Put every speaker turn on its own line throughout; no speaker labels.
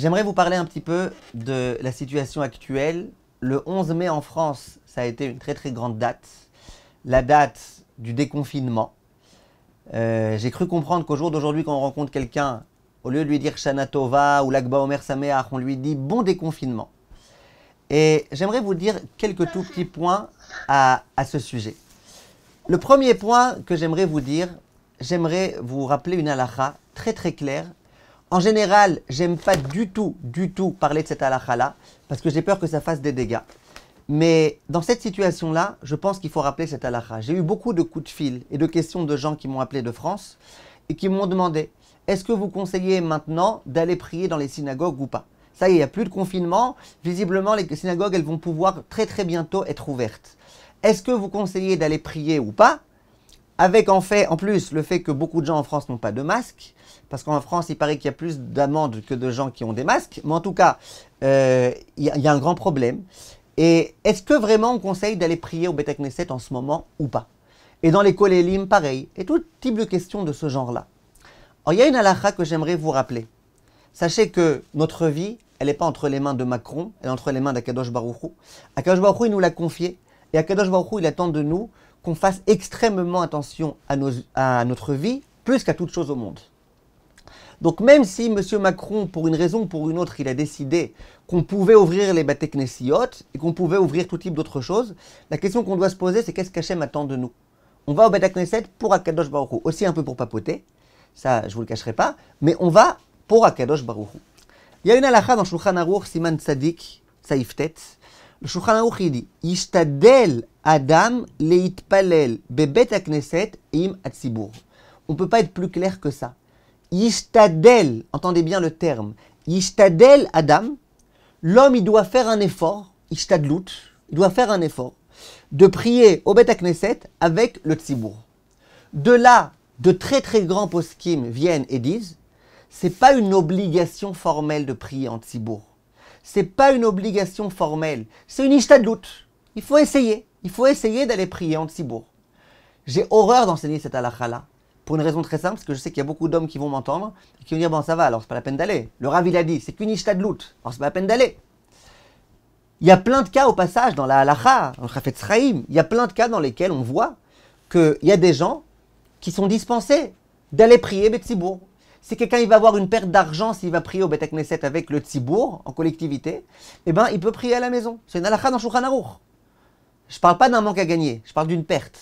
J'aimerais vous parler un petit peu de la situation actuelle. Le 11 mai en France, ça a été une très très grande date, la date du déconfinement. Euh, j'ai cru comprendre qu'au jour d'aujourd'hui, quand on rencontre quelqu'un, au lieu de lui dire Shana Tova ou Lagba Omer Sameach, on lui dit bon déconfinement. Et j'aimerais vous dire quelques tout petits points à, à ce sujet. Le premier point que j'aimerais vous dire, j'aimerais vous rappeler une halakha très très claire en général, j'aime pas du tout, du tout parler de cette halakha-là, parce que j'ai peur que ça fasse des dégâts. Mais dans cette situation-là, je pense qu'il faut rappeler cette halakha. J'ai eu beaucoup de coups de fil et de questions de gens qui m'ont appelé de France et qui m'ont demandé est-ce que vous conseillez maintenant d'aller prier dans les synagogues ou pas Ça y est, il n'y a plus de confinement. Visiblement, les synagogues, elles vont pouvoir très très bientôt être ouvertes. Est-ce que vous conseillez d'aller prier ou pas avec en fait, en plus, le fait que beaucoup de gens en France n'ont pas de masque, parce qu'en France, il paraît qu'il y a plus d'amendes que de gens qui ont des masques, mais en tout cas, euh, il y, a un grand problème. Et est-ce que vraiment on conseille d'aller prier au Beth en ce moment ou pas Et dans les Kolélim, pareil. Et tout type de questions de ce genre-là. Alors, il y a une halakha que j'aimerais vous rappeler. Sachez que notre vie, elle n'est pas entre les mains de Macron, elle est entre les mains d'Akadosh Baruchou. Akadosh Baruchou, il nous l'a confié. Et Akadosh Baruchou, il attend de nous qu'on fasse extrêmement attention à, notre vie, plus qu'à toute chose au monde. Donc même si M. Macron, pour une raison ou pour une autre, il a décidé qu'on pouvait ouvrir les Bateknesiot et qu'on pouvait ouvrir tout type d'autres choses, la question qu'on doit se poser, c'est qu'est-ce qu'Hachem attend de nous On va au Batekneset pour Akadosh Baruch aussi un peu pour papoter, ça je vous le cacherai pas, mais on va pour Akadosh Baruch Il y a une halakha dans Shulchan Aruch, Siman Tzadik, Saïf Tet, le Shulchan dit Adam im atzibur. On ne peut pas être plus clair que ça. Ishtadel, entendez bien le terme. Adam, l'homme il doit faire un effort, ishtadlut, il doit faire un effort de prier au bet akneset avec le tzibur. De là, de très très grands poskim viennent et disent c'est pas une obligation formelle de prier en tzibur. C'est pas une obligation formelle, c'est une ishtadlout. Il faut essayer. Il faut essayer d'aller prier en tzibour. J'ai horreur d'enseigner cette halakha-là. Pour une raison très simple, parce que je sais qu'il y a beaucoup d'hommes qui vont m'entendre et qui vont dire Bon, ça va, alors c'est pas la peine d'aller. Le Rav, il a dit C'est qu'une ishtadlout. Alors c'est pas la peine d'aller. Il y a plein de cas au passage dans la halakha, dans le Rafet Sraïm. Il y a plein de cas dans lesquels on voit qu'il y a des gens qui sont dispensés d'aller prier Betsibourg si quelqu'un il va avoir une perte d'argent s'il va prier au Bet Knesset avec le Tzibour en collectivité, eh ben il peut prier à la maison. C'est une dans Je parle pas d'un manque à gagner, je parle d'une perte.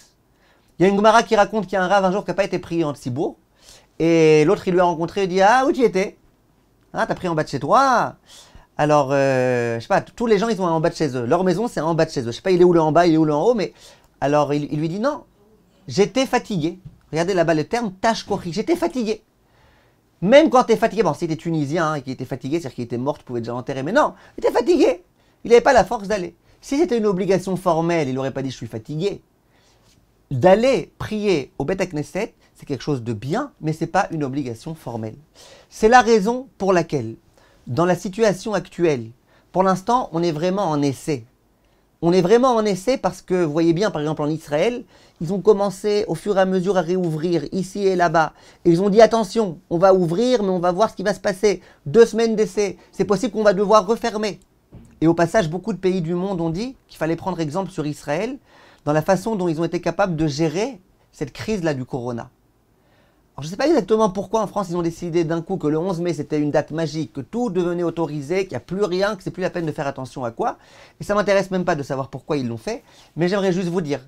Il y a une Gomara qui raconte qu'il y a un rave un jour qui n'a pas été prié en Tzibour et l'autre il lui a rencontré et dit ah où tu étais Ah t'as pris en bas de chez toi alors, euh, je sais pas, tous les gens, ils un en bas de chez eux. Leur maison, c'est en bas de chez eux. Je sais pas, il est où le en bas, il est où le en haut, mais alors il, lui dit non, j'étais fatigué. Regardez là-bas le terme tâche J'étais fatigué. Même quand tu es fatigué, bon, s'il était tunisien hein, et qu'il était fatigué, c'est-à-dire qu'il était mort, tu pouvais déjà l'enterrer, mais non, il était fatigué. Il n'avait pas la force d'aller. Si c'était une obligation formelle, il n'aurait pas dit je suis fatigué. D'aller prier au Beth Knesset, c'est quelque chose de bien, mais ce n'est pas une obligation formelle. C'est la raison pour laquelle, dans la situation actuelle, pour l'instant, on est vraiment en essai. On est vraiment en essai parce que, vous voyez bien, par exemple en Israël, ils ont commencé au fur et à mesure à réouvrir ici et là-bas. Et ils ont dit attention, on va ouvrir, mais on va voir ce qui va se passer. Deux semaines d'essai, c'est possible qu'on va devoir refermer. Et au passage, beaucoup de pays du monde ont dit qu'il fallait prendre exemple sur Israël dans la façon dont ils ont été capables de gérer cette crise-là du corona. Alors, je ne sais pas exactement pourquoi en France ils ont décidé d'un coup que le 11 mai c'était une date magique, que tout devenait autorisé, qu'il n'y a plus rien, que c'est plus la peine de faire attention à quoi. Et ça m'intéresse même pas de savoir pourquoi ils l'ont fait, mais j'aimerais juste vous dire,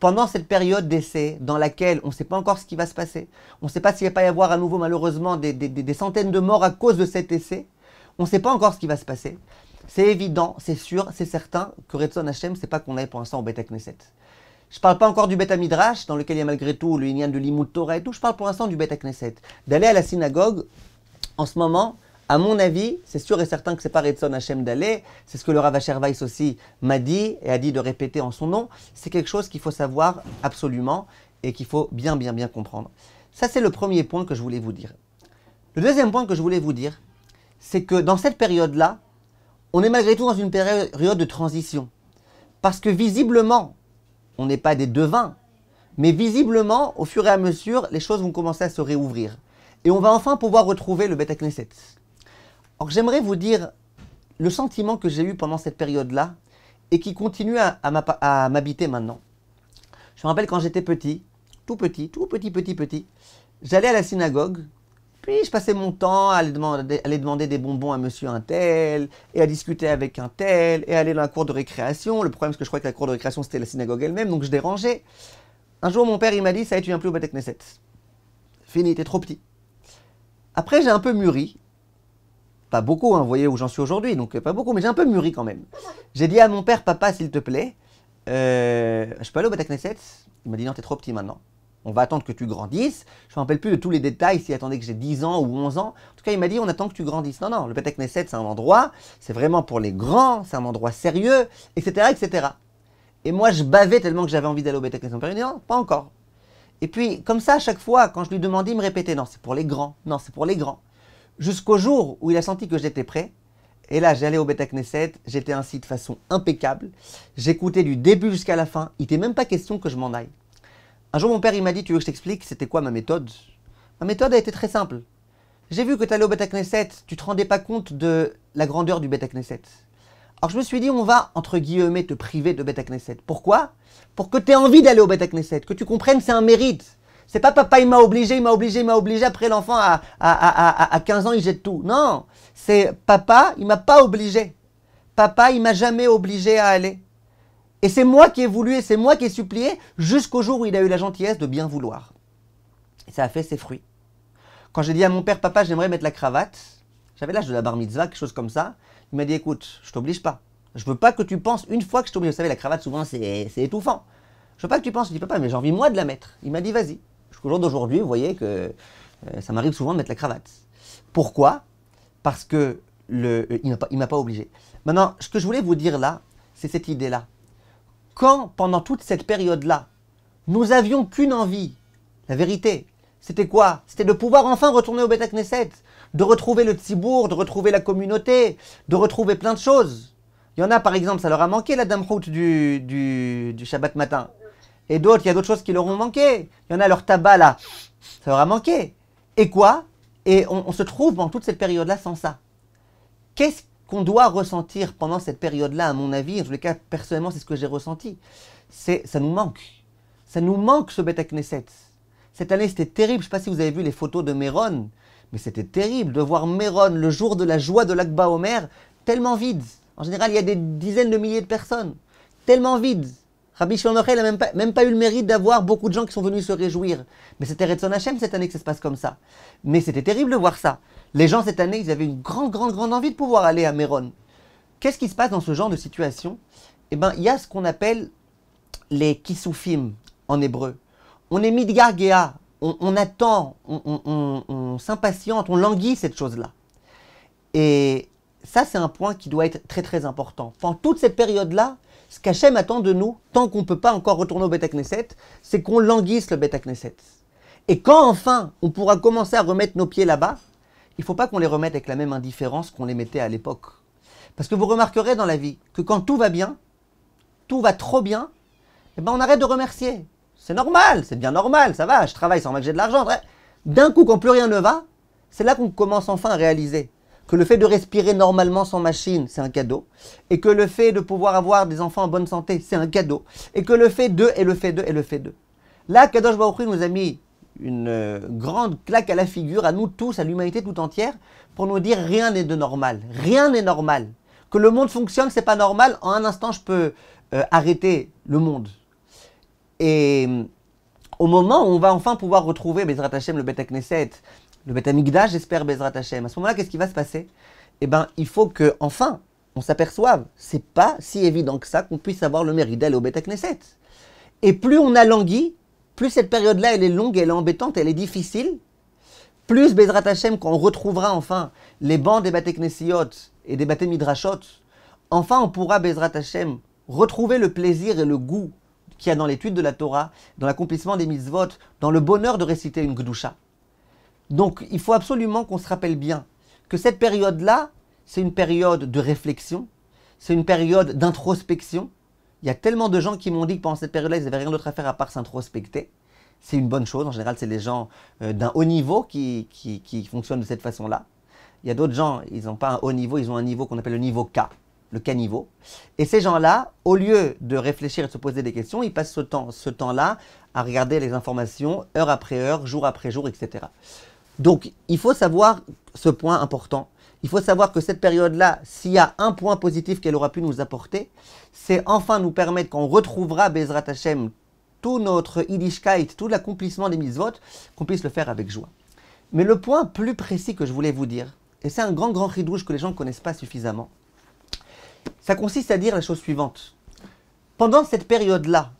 pendant cette période d'essai dans laquelle on ne sait pas encore ce qui va se passer, on ne sait pas s'il va pas y avoir à nouveau malheureusement des, centaines de morts à cause de cet essai, on ne sait pas encore ce qui va se passer. C'est évident, c'est sûr, c'est certain que Redson ce c'est pas qu'on aille pour l'instant au Beta Knesset. Je ne parle pas encore du Beth Midrash, dans lequel il y a malgré tout le Inyan de l'Imout Torah et tout. Je parle pour l'instant du Beth Knesset. D'aller à la synagogue, en ce moment, à mon avis, c'est sûr et certain que c'est pas Redson Hachem d'aller. C'est ce que le Rav aussi m'a dit et a dit de répéter en son nom. C'est quelque chose qu'il faut savoir absolument et qu'il faut bien, bien, bien comprendre. Ça, c'est le premier point que je voulais vous dire. Le deuxième point que je voulais vous dire, c'est que dans cette période-là, on est malgré tout dans une période de transition. Parce que visiblement, on n'est pas des devins. Mais visiblement, au fur et à mesure, les choses vont commencer à se réouvrir. Et on va enfin pouvoir retrouver le Beta Knesset. Alors j'aimerais vous dire le sentiment que j'ai eu pendant cette période-là et qui continue à, à m'habiter maintenant. Je me rappelle quand j'étais petit, tout petit, tout petit, petit, petit, j'allais à la synagogue puis je passais mon temps à aller demander, des bonbons à monsieur un tel, et à discuter avec un tel, et à aller dans la cour de récréation. Le problème, c'est que je croyais que la cour de récréation, c'était la synagogue elle-même, donc je dérangeais. Un jour, mon père, il m'a dit, ça y est, tu viens plus au Knesset. Fini, t'es trop petit. Après, j'ai un peu mûri. Pas beaucoup, hein, vous voyez où j'en suis aujourd'hui, donc euh, pas beaucoup, mais j'ai un peu mûri quand même. J'ai dit à mon père, papa, s'il te plaît, euh, je peux aller au Batek Knesset Il m'a dit, non, t'es trop petit maintenant. On va attendre que tu grandisses. Je ne me rappelle plus de tous les détails, s'il attendait que j'ai 10 ans ou 11 ans. En tout cas, il m'a dit, on attend que tu grandisses. Non, non, le Beth Knesset, c'est un endroit, c'est vraiment pour les grands, c'est un endroit sérieux, etc., etc. Et moi, je bavais tellement que j'avais envie d'aller au Beth Knesset. non, pas encore. Et puis, comme ça, à chaque fois, quand je lui demandais, il me répétait, non, c'est pour les grands, non, c'est pour les grands. Jusqu'au jour où il a senti que j'étais prêt, et là, j'allais au Beta Knesset, j'étais ainsi de façon impeccable. J'écoutais du début jusqu'à la fin. Il n'était même pas question que je m'en aille. Un jour, mon père, il m'a dit, tu veux que je t'explique c'était quoi ma méthode Ma méthode a été très simple. J'ai vu que tu allais au Beta Knesset, tu te rendais pas compte de la grandeur du Beta Knesset. Alors je me suis dit, on va, entre guillemets, te priver de Beta Knesset. Pourquoi Pour que tu aies envie d'aller au Beta Knesset, que tu comprennes c'est un mérite. C'est pas papa, il m'a obligé, il m'a obligé, il m'a obligé, après l'enfant à, à, 15 ans, il jette tout. Non, c'est papa, il m'a pas obligé. Papa, il m'a jamais obligé à aller. Et c'est moi qui ai voulu et c'est moi qui ai supplié jusqu'au jour où il a eu la gentillesse de bien vouloir. Et ça a fait ses fruits. Quand j'ai dit à mon père, papa, j'aimerais mettre la cravate, j'avais l'âge de la bar mitzvah, quelque chose comme ça, il m'a dit, écoute, je t'oblige pas. Je veux pas que tu penses une fois que je t'oblige. Vous savez, la cravate, souvent, c'est étouffant. Je veux pas que tu penses, je dis, papa, mais j'ai envie moi de la mettre. Il m'a dit, vas-y. Jusqu'au jour d'aujourd'hui, vous voyez que euh, ça m'arrive souvent de mettre la cravate. Pourquoi Parce que le, euh, il m'a pas obligé. Maintenant, ce que je voulais vous dire là, c'est cette idée-là quand, pendant toute cette période-là, nous avions qu'une envie, la vérité, c'était quoi C'était de pouvoir enfin retourner au Beta Knesset, de retrouver le Tzibourg, de retrouver la communauté, de retrouver plein de choses. Il y en a, par exemple, ça leur a manqué la Dame du, du, Shabbat matin. Et d'autres, il y a d'autres choses qui leur ont manqué. Il y en a leur tabac là, ça leur a manqué. Et quoi Et on, se trouve dans toute cette période-là sans ça. Qu'est-ce qu'on doit ressentir pendant cette période-là, à mon avis, en tous les cas, personnellement, c'est ce que j'ai ressenti, c'est ça nous manque. Ça nous manque ce Beta Knesset. Cette année, c'était terrible. Je ne sais pas si vous avez vu les photos de Méron, mais c'était terrible de voir Méron le jour de la joie de l'Akba Omer tellement vide. En général, il y a des dizaines de milliers de personnes. Tellement vide. Rabbi Shimon n'a même pas, eu le mérite d'avoir beaucoup de gens qui sont venus se réjouir. Mais c'était Son Hachem cette année que ça se passe comme ça. Mais c'était terrible de voir ça. Les gens cette année, ils avaient une grande, grande, grande envie de pouvoir aller à Méron. Qu'est-ce qui se passe dans ce genre de situation Eh bien, il y a ce qu'on appelle les kisufim en hébreu. On est midgar on, on, attend, on, s'impatiente, on languit cette chose-là. Et ça, c'est un point qui doit être très très important. Pendant toute cette période-là, ce qu'Hachem attend de nous, tant qu'on ne peut pas encore retourner au Beth Knesset, c'est qu'on languisse le Beth Knesset. Et quand enfin on pourra commencer à remettre nos pieds là-bas, il ne faut pas qu'on les remette avec la même indifférence qu'on les mettait à l'époque. Parce que vous remarquerez dans la vie que quand tout va bien, tout va trop bien, eh ben on arrête de remercier. C'est normal, c'est bien normal, ça va, je travaille sans mal, j'ai de l'argent. D'un coup, quand plus rien ne va, c'est là qu'on commence enfin à réaliser que le fait de respirer normalement sans machine, c'est un cadeau, et que le fait de pouvoir avoir des enfants en bonne santé, c'est un cadeau, et que le fait de, et le fait de, et le fait de. Là, Kadosh Baruch nous a amis une euh, grande claque à la figure, à nous tous, à l'humanité tout entière, pour nous dire rien n'est de normal, rien n'est normal. Que le monde fonctionne, c'est pas normal, en un instant je peux euh, arrêter le monde. Et euh, au moment où on va enfin pouvoir retrouver Bezrat Hashem, le Beta Knesset, le Beta Migda, j'espère Bezrat Hashem, à ce moment-là, qu'est-ce qui va se passer Eh bien, il faut que, enfin, on s'aperçoive, c'est pas si évident que ça qu'on puisse avoir le mérite d'aller au Beta Knesset. Et plus on a langui, plus cette période-là, elle est longue, elle est embêtante, elle est difficile, plus Bezrat Hashem, quand on retrouvera enfin les bancs des Batek et des Batek Midrashot, enfin on pourra, Bezrat Hashem, retrouver le plaisir et le goût qu'il y a dans l'étude de la Torah, dans l'accomplissement des mitzvot, dans le bonheur de réciter une Gdusha. Donc il faut absolument qu'on se rappelle bien que cette période-là, c'est une période de réflexion, c'est une période d'introspection, il y a tellement de gens qui m'ont dit que pendant cette période-là, ils n'avaient rien d'autre à faire à part s'introspecter. C'est une bonne chose. En général, c'est les gens euh, d'un haut niveau qui, qui, fonctionnent de cette façon-là. Il y a d'autres gens, ils n'ont pas un haut niveau, ils ont un niveau qu'on appelle le niveau K, le K-niveau. Et ces gens-là, au lieu de réfléchir et de se poser des questions, ils passent ce temps-là ce temps à regarder les informations heure après heure, jour après jour, etc. Donc, il faut savoir ce point important il faut savoir que cette période-là, s'il y a un point positif qu'elle aura pu nous apporter, c'est enfin nous permettre, qu'on retrouvera Bezrat Hashem, tout notre Yiddishkeit, tout l'accomplissement des mitzvot, qu'on puisse le faire avec joie. Mais le point plus précis que je voulais vous dire, et c'est un grand, grand ridouche que les gens ne connaissent pas suffisamment, ça consiste à dire la chose suivante. Pendant cette période-là,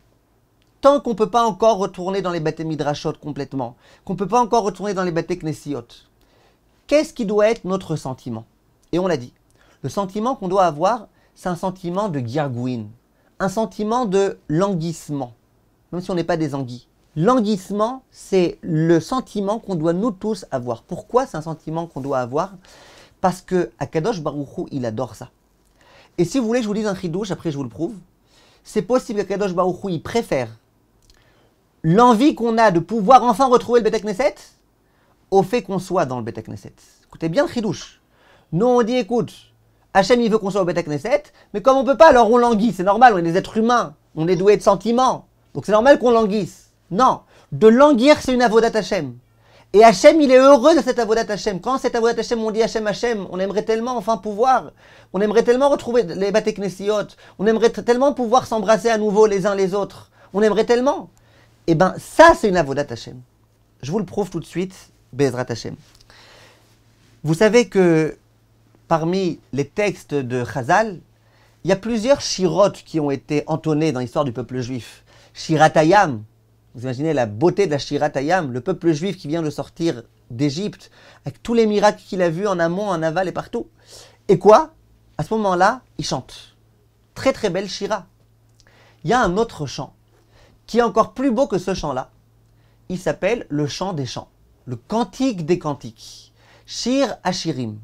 tant qu'on ne peut pas encore retourner dans les bâtés midrashot complètement, qu'on ne peut pas encore retourner dans les bâtés knessiot, Qu'est-ce qui doit être notre sentiment Et on l'a dit. Le sentiment qu'on doit avoir, c'est un sentiment de guirgouine, un sentiment de languissement, même si on n'est pas des anguilles. Languissement, c'est le sentiment qu'on doit nous tous avoir. Pourquoi c'est un sentiment qu'on doit avoir Parce que Akadosh Baruchou, il adore ça. Et si vous voulez, je vous dis un douche, après je vous le prouve. C'est possible qu'Akadosh Baruchou, il préfère l'envie qu'on a de pouvoir enfin retrouver le Beteknesset au fait qu'on soit dans le Beta Knesset. Écoutez bien le chidouche. Nous, on dit, écoute, Hachem, il veut qu'on soit au Beta Knesset, mais comme on peut pas, alors on languit. C'est normal, on est des êtres humains, on est doués de sentiments. Donc c'est normal qu'on languisse. Non, de languir, c'est une avodat Hachem. Et Hachem, il est heureux de cette avodat Hachem. Quand cette avodat Hachem, on dit Hachem, Hachem, on aimerait tellement enfin pouvoir, on aimerait tellement retrouver les Knesset, on aimerait tellement pouvoir s'embrasser à nouveau les uns les autres, on aimerait tellement. Eh bien, ça, c'est une avodat Hachem. Je vous le prouve tout de suite Bezrat Vous savez que parmi les textes de Chazal, il y a plusieurs shirotes qui ont été entonnés dans l'histoire du peuple juif. Shiratayam, vous imaginez la beauté de la Shiratayam, le peuple juif qui vient de sortir d'Égypte, avec tous les miracles qu'il a vus en amont, en aval et partout. Et quoi À ce moment-là, il chante. Très très belle Shira. Il y a un autre chant qui est encore plus beau que ce chant-là. Il s'appelle le chant des chants le cantique des cantiques, Shir Hashirim.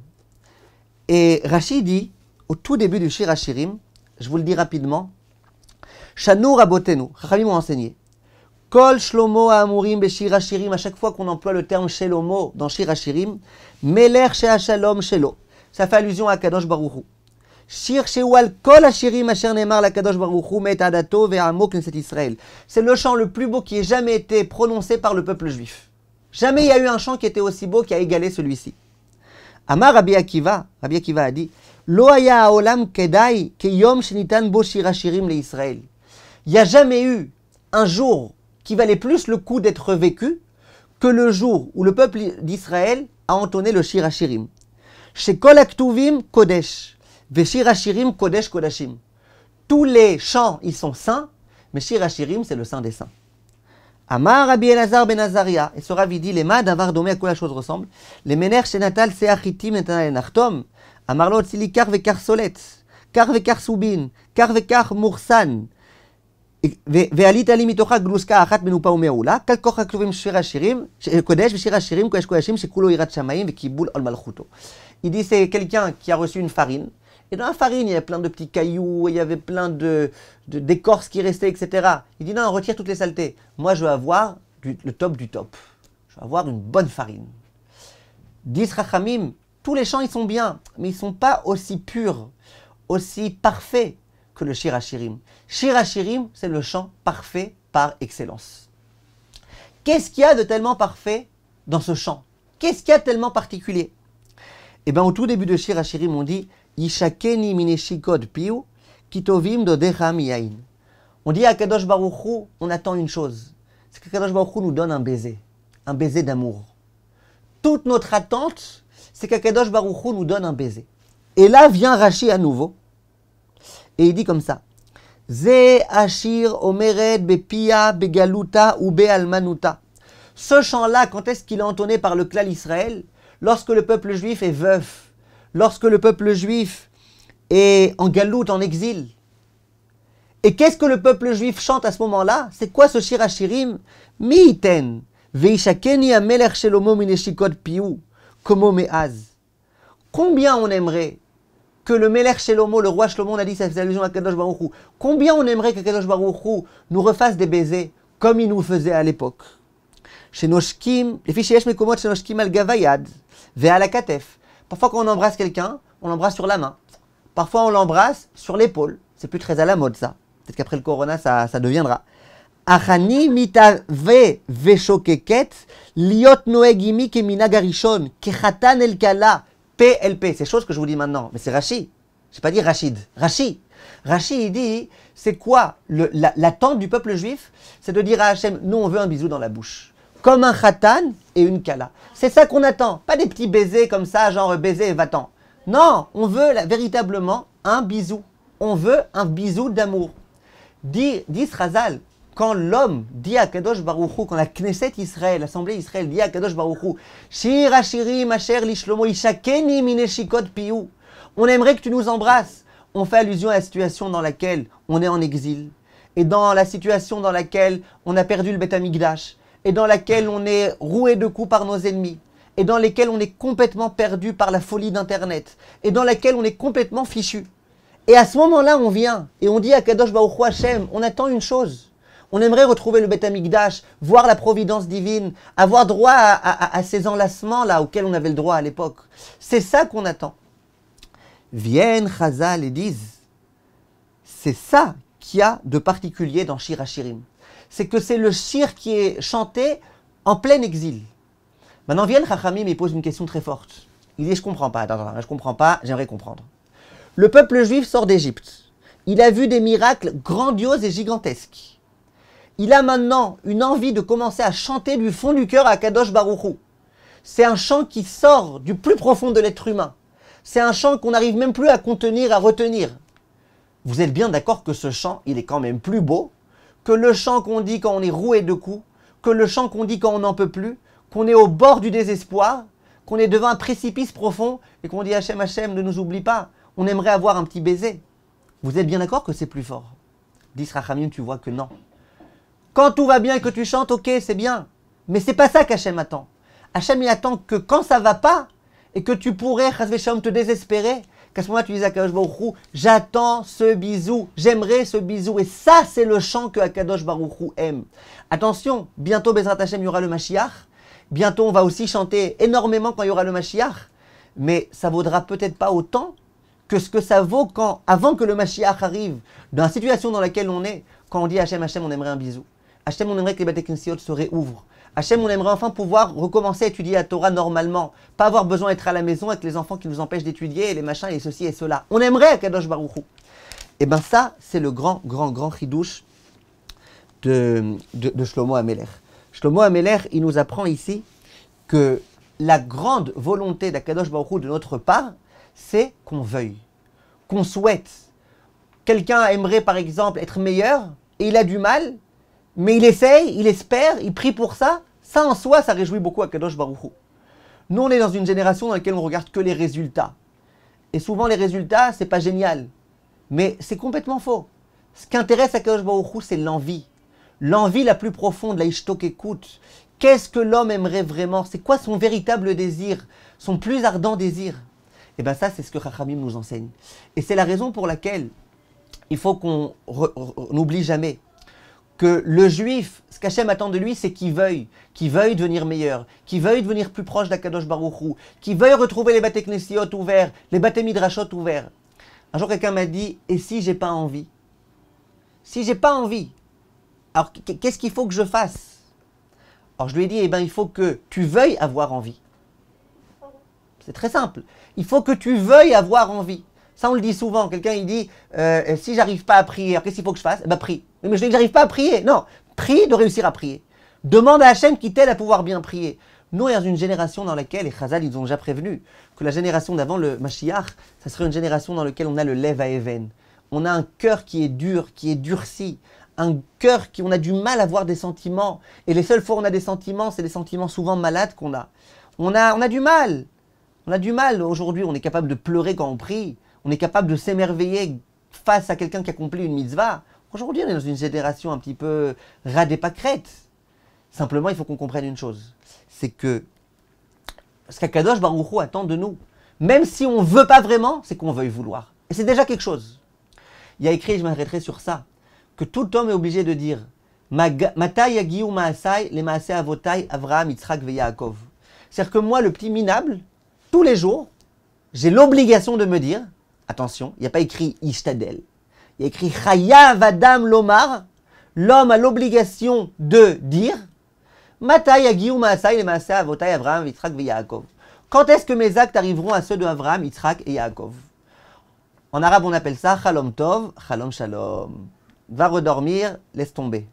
Et Rashi dit, au tout début du Shir Hashirim, je vous le dis rapidement, Shanu Rabotenu, Chalim m'a enseigné. Kol Shlomo Amurim Shir Hashirim, à chaque fois qu'on emploie le terme Shelomo dans Shir Hashirim, Meler shalom Shelo, ça fait allusion à Kadosh Baruchu. Shir Shewal Kol Hashirim Asher Neymar la Kadosh Baruchu Met Adato c'est Israël. C'est le chant le plus beau qui ait jamais été prononcé par le peuple juif. Jamais il y a eu un chant qui était aussi beau qui a égalé celui-ci. Amar Rabbi Akiva, a dit kedai le Israël. Il n'y a jamais eu un jour qui valait plus le coup d'être vécu que le jour où le peuple d'Israël a entonné le shirashirim. Shekol kodesh, kodesh kodashim. Tous les chants, ils sont saints, mais shirashirim, c'est le saint des saints. אמר רבי אלעזר בן עזריה, אסור רב ידי, למה הדבר דומה, כל השעות רסמבל? למנך שנטל שיח חיטים נתנה לנחתום? אמר לו, הוציא לי כך וכך סולץ, כך וכך סובין, כך וכך מוכסן. ועלית לי מתוכה גלוסקה אחת מנופה ומעולה, כל כך כתובים שיר השירים, קודש ושיר השירים קודש קודשים שכולו יראת שמיים וקיבול על מלכותו. Il dit c'est quelqu'un qui a reçu une farine. Et dans la farine, il y avait plein de petits cailloux, il y avait plein de d'écorces qui restaient, etc. Il dit non, retire toutes les saletés. Moi, je veux avoir le top du top. Je veux avoir une bonne farine. Disrachamim Rachamim, tous les champs, ils sont bien, mais ils ne sont pas aussi purs, aussi parfaits que le Shirachirim. Shirachirim, c'est le chant parfait par excellence. Qu'est-ce qu'il y a de tellement parfait dans ce champ Qu'est-ce qu'il y a de tellement particulier et eh bien, au tout début de Shir Hashirim, on dit Yishakeni mineshikod piu, kitovim do yain. On dit à Kadosh Baruchou, on attend une chose c'est que Kadosh Baruchou nous donne un baiser, un baiser d'amour. Toute notre attente, c'est qu'Akadosh Baruchou nous donne un baiser. Et là vient Rashi à nouveau, et il dit comme ça Zeh Ashir Omered Bepia Begaluta ou Bealmanuta. Ce chant-là, quand est-ce qu'il est entonné par le clan Israël Lorsque le peuple juif est veuf, lorsque le peuple juif est en galoute, en exil, et qu'est-ce que le peuple juif chante à ce moment-là C'est quoi ce shir Mi'iten veishakeni amelech shelomo mineshikot pi'u komo me'az. Combien on aimerait que le Melech Shelomo, le roi shelomo, on a dit, ça faisait allusion à Kadosh Baruch Combien on aimerait que Kadosh Baruch Hu nous refasse des baisers comme il nous faisait à l'époque. Chez les Mekomot, al-Gavayad, la Parfois, quand on embrasse quelqu'un, on l'embrasse sur la main. Parfois, on l'embrasse sur l'épaule. C'est plus très à la mode, ça. Peut-être qu'après le corona, ça, ça deviendra. Achani mitave veshokeket liot noegimi kemina garishon kechatan el PLP. C'est chose que je vous dis maintenant, mais c'est Rachid. n'ai pas dit Rachid. Rachid. Rachid, il dit, c'est quoi l'attente du peuple juif C'est de dire à Hachem, nous on veut un bisou dans la bouche comme un khatan et une kala. C'est ça qu'on attend, pas des petits baisers comme ça, genre euh, baiser et va-t'en. Non, on veut véritablement un bisou. On veut un bisou d'amour. Dit, dit quand l'homme dit à Kadosh Baruchou, quand la Knesset Israël, l'Assemblée Israël dit à Kadosh Baruchou, Shir ma chère, Lishlomo, Ishakeni, Mineshikot, Piou, on aimerait que tu nous embrasses. On fait allusion à la situation dans laquelle on est en exil et dans la situation dans laquelle on a perdu le Beth et dans laquelle on est roué de coups par nos ennemis, et dans lesquelles on est complètement perdu par la folie d'Internet, et dans laquelle on est complètement fichu. Et à ce moment-là, on vient et on dit à Kadosh Baruch Hashem, on attend une chose. On aimerait retrouver le Beth Amikdash, voir la providence divine, avoir droit à, à ces enlacements-là auxquels on avait le droit à l'époque. C'est ça qu'on attend. Viennent Chazal et disent, c'est ça qu'il y a de particulier dans Shirachirim c'est que c'est le shir qui est chanté en plein exil. Maintenant viennent Chachamim et pose une question très forte. Il dit, je comprends pas, attends, attends je comprends pas, j'aimerais comprendre. Le peuple juif sort d'Égypte. Il a vu des miracles grandioses et gigantesques. Il a maintenant une envie de commencer à chanter du fond du cœur à Kadosh Baruchou. C'est un chant qui sort du plus profond de l'être humain. C'est un chant qu'on n'arrive même plus à contenir, à retenir. Vous êtes bien d'accord que ce chant, il est quand même plus beau que le chant qu'on dit quand on est roué de coups, que le chant qu'on dit quand on n'en peut plus, qu'on est au bord du désespoir, qu'on est devant un précipice profond et qu'on dit Hachem, Hachem, ne nous oublie pas, on aimerait avoir un petit baiser. Vous êtes bien d'accord que c'est plus fort Dis Rachamim, tu vois que non. Quand tout va bien et que tu chantes, ok, c'est bien. Mais c'est pas ça qu'Hachem attend. Hachem, il attend que quand ça va pas et que tu pourrais, Chazvesham, te désespérer, à ce moment-là, tu dis à Kadosh Baruchou, j'attends ce bisou, j'aimerais ce bisou. Et ça, c'est le chant que Akadosh Baruchou aime. Attention, bientôt, Bezrat Hashem, il y aura le Mashiach. Bientôt, on va aussi chanter énormément quand il y aura le Mashiach. Mais ça vaudra peut-être pas autant que ce que ça vaut quand, avant que le Mashiach arrive, dans la situation dans laquelle on est, quand on dit Hachem, Hachem, on aimerait un bisou. Hachem, on aimerait que les se réouvrent. Hachem, on aimerait enfin pouvoir recommencer à étudier la Torah normalement. Pas avoir besoin d'être à la maison avec les enfants qui nous empêchent d'étudier, et les machins, et ceci et cela. On aimerait Kadosh Baruchou. Et eh bien ça, c'est le grand, grand, grand chidouche de, de, Shlomo Ameler. Shlomo Ameler, il nous apprend ici que la grande volonté d'Akadosh Baruchou de notre part, c'est qu'on veuille, qu'on souhaite. Quelqu'un aimerait par exemple être meilleur, et il a du mal, mais il essaye, il espère, il prie pour ça. Ça en soi, ça réjouit beaucoup à Kadosh Baruchou. Nous, on est dans une génération dans laquelle on regarde que les résultats. Et souvent, les résultats, c'est pas génial. Mais c'est complètement faux. Ce qui intéresse à Kadosh c'est l'envie. L'envie la plus profonde, la Ishtok écoute. Qu'est-ce que l'homme aimerait vraiment C'est quoi son véritable désir Son plus ardent désir Et eh bien ça, c'est ce que Rachamim nous enseigne. Et c'est la raison pour laquelle il faut qu'on n'oublie jamais que le juif, ce qu'Hachem attend de lui, c'est qu'il veuille, qu'il veuille devenir meilleur, qu'il veuille devenir plus proche d'Akadosh Baruchou, qu'il veuille retrouver les Bate Knessiot ouverts, les Bate Midrashot ouverts. Un jour, quelqu'un m'a dit Et si j'ai pas envie Si j'ai pas envie, alors qu'est-ce qu'il faut que je fasse Alors je lui ai dit Eh bien, il faut que tu veuilles avoir envie. C'est très simple. Il faut que tu veuilles avoir envie. Ça, on le dit souvent. Quelqu'un, il dit euh, Si j'arrive pas à prier, qu'est-ce qu'il faut que je fasse eh bien, prie. Mais je dis que j'arrive pas à prier. Non, prie de réussir à prier. Demande à la Hachem qui t'aide à pouvoir bien prier. Nous, on est dans une génération dans laquelle, et Chazal, ils ont déjà prévenu, que la génération d'avant, le Mashiach, ça serait une génération dans laquelle on a le lève à Even. On a un cœur qui est dur, qui est durci, un cœur qui on a du mal à avoir des sentiments. Et les seules fois où on a des sentiments, c'est des sentiments souvent malades qu'on a. On a, on a du mal. On a du mal. Aujourd'hui, on est capable de pleurer quand on prie on est capable de s'émerveiller face à quelqu'un qui accomplit une mitzvah. Aujourd'hui, on est dans une génération un petit peu radépacrète. Simplement, il faut qu'on comprenne une chose. C'est que ce qu'Akadosh Baruch attend de nous, même si on ne veut pas vraiment, c'est qu'on veuille vouloir. Et c'est déjà quelque chose. Il y a écrit, je m'arrêterai sur ça, que tout homme est obligé de dire Avraham, C'est-à-dire que moi, le petit minable, tous les jours, j'ai l'obligation de me dire Attention, il n'y a pas écrit Ishtadel. Il y a écrit Chaya vadam Lomar. L'homme a l'obligation de dire maasai, Yaakov ». Quand est-ce que mes actes arriveront à ceux de Avram, Yitzhak et Yaakov En arabe, on appelle ça Chalom Tov, Chalom Shalom. Va redormir, laisse tomber.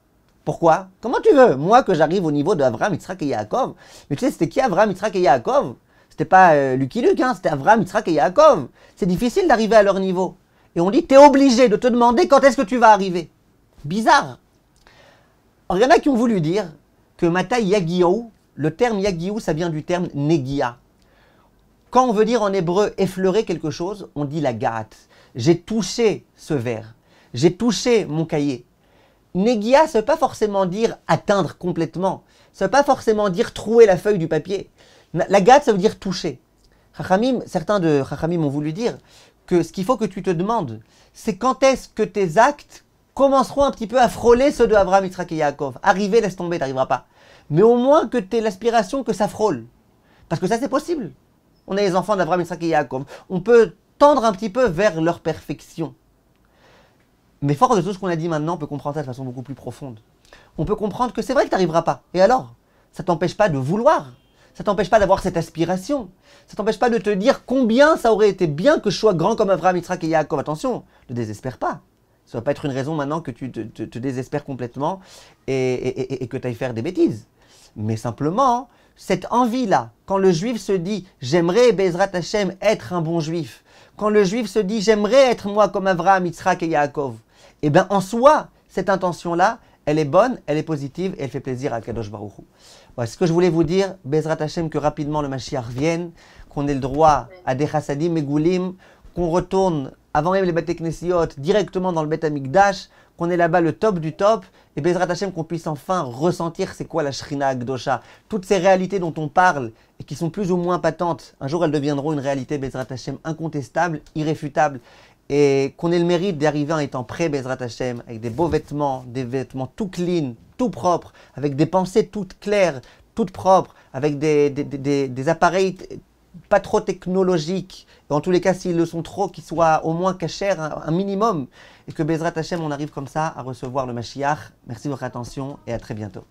Pourquoi Comment tu veux Moi que j'arrive au niveau de Avram, et Yaakov Mais tu sais, c'était qui Avram, Yitzhak et Yaakov c'était pas euh, Lucky Luke, hein, c'était Abraham, Tzrak et Yaakov. C'est difficile d'arriver à leur niveau. Et on dit, t'es obligé de te demander quand est-ce que tu vas arriver. Bizarre. Alors, il y en a qui ont voulu dire que Mata Yagiou, le terme Yagiou, ça vient du terme Negia. Quand on veut dire en hébreu effleurer quelque chose, on dit la gâte. J'ai touché ce verre. J'ai touché mon cahier. Negia, ça ne veut pas forcément dire atteindre complètement. Ça ne veut pas forcément dire trouer la feuille du papier. Lagat, ça veut dire toucher. certains de Chachamim ont voulu dire que ce qu'il faut que tu te demandes, c'est quand est-ce que tes actes commenceront un petit peu à frôler ceux de Abraham, Yitzhak et Yaakov. Arriver, laisse tomber, t'arriveras pas. Mais au moins que tu l'aspiration que ça frôle. Parce que ça, c'est possible. On a les enfants d'Abraham, Yitzhak et Yaakov. On peut tendre un petit peu vers leur perfection. Mais fort de tout ce qu'on a dit maintenant, on peut comprendre ça de façon beaucoup plus profonde. On peut comprendre que c'est vrai que tu pas. Et alors Ça t'empêche pas de vouloir ça t'empêche pas d'avoir cette aspiration. Ça t'empêche pas de te dire combien ça aurait été bien que je sois grand comme Avraham, Yitzhak et Yaakov. Attention, ne désespère pas. Ça ne va pas être une raison maintenant que tu te, désespères complètement et, que tu ailles faire des bêtises. Mais simplement, cette envie-là, quand le juif se dit j'aimerais Bezrat Hashem être un bon juif, quand le juif se dit j'aimerais être moi comme Avraham, Yitzhak et Yaakov, eh bien en soi, cette intention-là, elle est bonne, elle est positive et elle fait plaisir à Kadosh Baruch ce que je voulais vous dire, Bezrat Hashem, que rapidement le Mashiach revienne, qu'on ait le droit à des chassadim et goulim, qu'on retourne avant même les directement dans le Beth qu'on ait là-bas le top du top, et Bezrat Hashem qu'on puisse enfin ressentir c'est quoi la Shrina Toutes ces réalités dont on parle et qui sont plus ou moins patentes, un jour elles deviendront une réalité Bezrat Hashem incontestable, irréfutable et qu'on ait le mérite d'arriver en étant prêt, Bezrat Hashem, avec des beaux vêtements, des vêtements tout clean, tout propre, avec des pensées toutes claires, toutes propres, avec des, appareils pas trop technologiques, En tous les cas, s'ils le sont trop, qu'ils soient au moins cachés, un, minimum, et que Bezrat Hashem, on arrive comme ça à recevoir le Mashiach. Merci de votre attention et à très bientôt.